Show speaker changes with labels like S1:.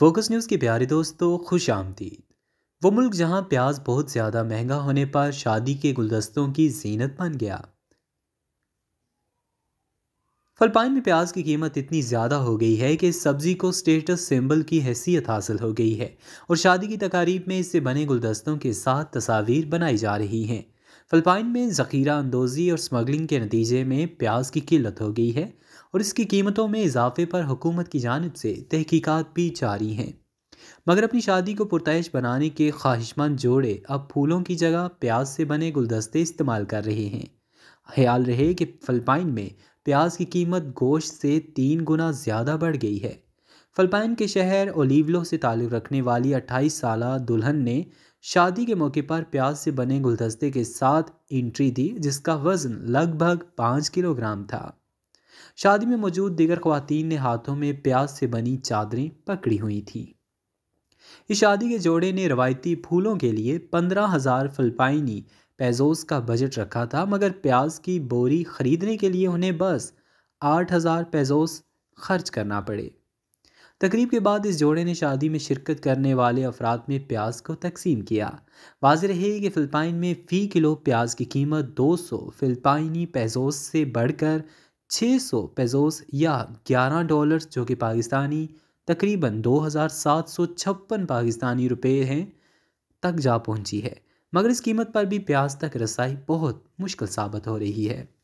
S1: focus news के प्यारे दोस्तों खुश आमदीद वो मुल्क जहां प्याज बहुत ज़्यादा महंगा होने पर शादी के गुलदस्तों की जीनत बन गया फलपाइन में प्याज की कीमत इतनी ज़्यादा हो गई है कि इस सब्ज़ी को स्टेटस सिंबल की हैसियत हासिल हो गई है और शादी की तकारीब में इससे बने गुलदस्तों के साथ तस्वीर बनाई जा रही हैं फलपाइन में ज़खीरा अंदोज़ी और स्मगलिंग के नतीजे में प्याज की किल्लत हो गई है और इसकी कीमतों में इजाफे पर हुकूमत की जानब से तहकीक़त भी जारी हैं मगर अपनी शादी को पुरतश बनाने के ख्वाहिशमंद जोड़े अब फूलों की जगह प्याज से बने गुलदस्ते इस्तेमाल कर रहे हैं ख्याल रहे कि फलपाइन में प्याज की कीमत गोश्त से तीन गुना ज़्यादा बढ़ गई है फलपाइन के शहर ओलीवलो से ताल्लुक़ रखने वाली अट्ठाईस साल दुल्हन ने शादी के मौके पर प्याज से बने गुलदस्ते के साथ एंट्री दी जिसका वज़न लगभग पाँच किलोग्राम था शादी में मौजूद दीगर खुवान ने हाथों में प्याज से बनी चादरें पकड़ी हुई थी इस शादी के जोड़े ने रवायती फूलों के लिए पंद्रह हज़ार फलपाइनी पैजोस का बजट रखा था मगर प्याज की बोरी खरीदने के लिए उन्हें बस आठ हज़ार पेजोस खर्च करना पड़े तकरीब के बाद इस जोड़े ने शादी में शिरकत करने वाले अफराद में प्याज को तकसीम किया वाज रहे कि फ़िलपाइन में फ़ी किलो प्याज की कीमत 200 फ़िलपाइनी पेजोस से बढ़कर छः सौ पेजोस या ग्यारह डॉलर जो कि पाकिस्तानी तकरीबन दो हज़ार सात सौ छप्पन पाकिस्तानी रुपये हैं तक जा पहुंची है मगर इस कीमत पर भी प्याज तक रसाई बहुत मुश्किल साबित हो रही है